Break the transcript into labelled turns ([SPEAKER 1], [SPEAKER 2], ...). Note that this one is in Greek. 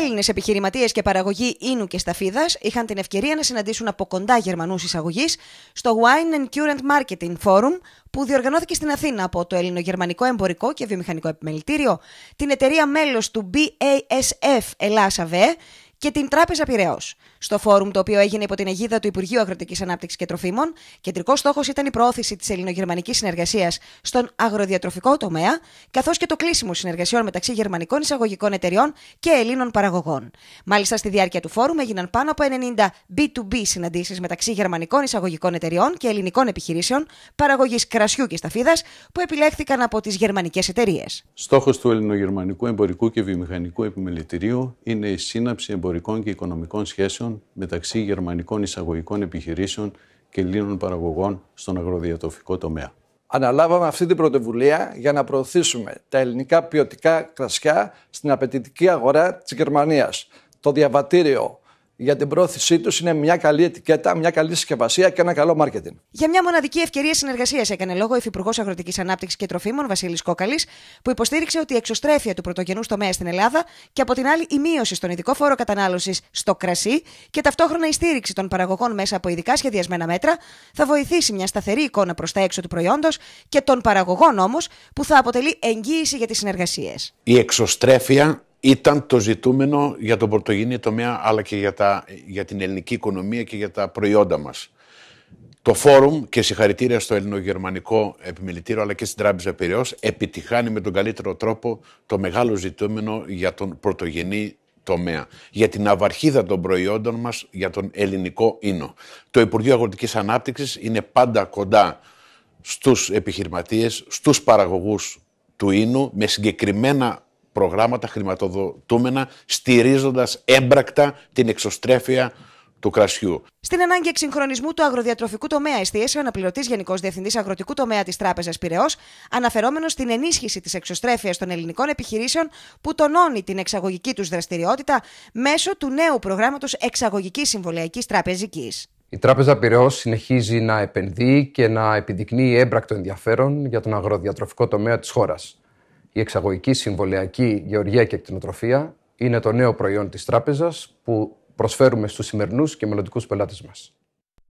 [SPEAKER 1] Έλληνες επιχειρηματίες και παραγωγοί ίνου και σταφίδας είχαν την ευκαιρία να συναντήσουν από κοντά Γερμανούς εισαγωγείς στο Wine and Current Marketing Forum που διοργανώθηκε στην Αθήνα από το Ελληνογερμανικό Εμπορικό και Βιομηχανικό Επιμελητήριο, την εταιρεία μέλος του BASF Ελλάδα ΒΕ, και την Τράπεζα Πυραιός. Στο φόρουμ, το οποίο έγινε υπό την αιγίδα του Υπουργείου Αγροτικής Ανάπτυξης και Τροφίμων, κεντρικός στόχος ήταν η προώθηση της ελληνογερμανικής συνεργασίας στον αγροδιατροφικό τομέα, καθώς και το κλείσιμο συνεργασιών μεταξύ γερμανικών εισαγωγικών εταιριών και Ελλήνων παραγωγών. Μάλιστα, στη διάρκεια του φόρουμ έγιναν πάνω από 90 B2B συναντήσεις μεταξύ γερμανικών εισαγωγικών εταιριών και ελληνικών επιχειρήσεων παραγωγής κρασιού και σταφίδας που επιλέχθηκαν από τις γερμανικές εταιρείες.
[SPEAKER 2] Στόχος του Ελληνογερμανικού Εμπορικού και Βιομηχανικού Επιμελητηρίου είναι η σύναψη εμπορικών εμπορικών και οικονομικών σχέσεων μεταξύ γερμανικών εισαγωγικών επιχειρήσεων και Ελλήνων παραγωγών στον αγροδιατροφικό τομέα.
[SPEAKER 3] Αναλάβαμε αυτή την πρωτοβουλία για να προωθήσουμε τα ελληνικά ποιοτικά κρασιά στην απαιτητική αγορά της Γερμανίας. Το διαβατήριο για την πρόθεσή τους είναι μια καλή ετικέτα, μια καλή συσκευασία και ένα καλό μάρκετινγκ.
[SPEAKER 1] Για μια μοναδική ευκαιρία συνεργασίας έκανε λόγο ο Υφυπουργός Αγροτικής Ανάπτυξης και Τροφίμων Βασίλης Κόκαλης, που υποστήριξε ότι η εξωστρέφεια του πρωτογενούς τομέα στην Ελλάδα και από την άλλη η μείωση στον ειδικό φόρο κατανάλωσης στο κρασί και ταυτόχρονα η στήριξη των παραγωγών μέσα από ειδικά σχεδιασμένα μέτρα θα βοηθήσει μια σταθερή εικόνα προς τα έξω του προϊόντος και των παραγωγών όμως που θα αποτελεί εγγύηση για τις συνεργασίες.
[SPEAKER 4] Η εξωστρέφεια ήταν το ζητούμενο για τον πρωτογενή τομέα, αλλά και για, τα, για την ελληνική οικονομία και για τα προϊόντα μας. Το φόρουμ και συγχαρητήρια στο ελληνογερμανικό επιμελητήριο αλλά και στην Τράπεζα Πυραιός επιτυχάνει με τον καλύτερο τρόπο το μεγάλο ζητούμενο για τον πρωτογενή τομέα, για την αυαρχίδα των προϊόντων μας για τον ελληνικό ίνο. Το Υπουργείο Αγροτικής Ανάπτυξης είναι πάντα κοντά στους επιχειρηματίες, στους παραγωγούς του ίνου με συγκεκριμένα προγράμματα χρηματοδοτούμενα, στηρίζοντας έμπρακτα την εξωστρέφεια του κρασιού.
[SPEAKER 1] Στην ανάγκη εξυγχρονισμού του αγροδιατροφικού τομέα, εστίασε ο αναπληρωτής Γενικός Διευθυντής Αγροτικού Τομέα της Τράπεζας Πυραιός, αναφερόμενος στην ενίσχυση της εξωστρέφειας των ελληνικών επιχειρήσεων που τονώνει την εξαγωγική τους δραστηριότητα μέσω του νέου προγράμματος Εξαγωγικής Συμβολιακής Τραπεζικής.
[SPEAKER 3] Η Τράπεζα Πυραιός συνεχίζει να επενδύει και να επιδεικνύει έμπρακτο ενδιαφέρον για τον αγροδιατροφικό τομέα της χώρας. Η εξαγωγική συμβολιακή γεωργία και εκτινοτροφία είναι το νέο προϊόν της τράπεζας που προσφέρουμε στους σημερινούς και μελλοντικούς πελάτες μας.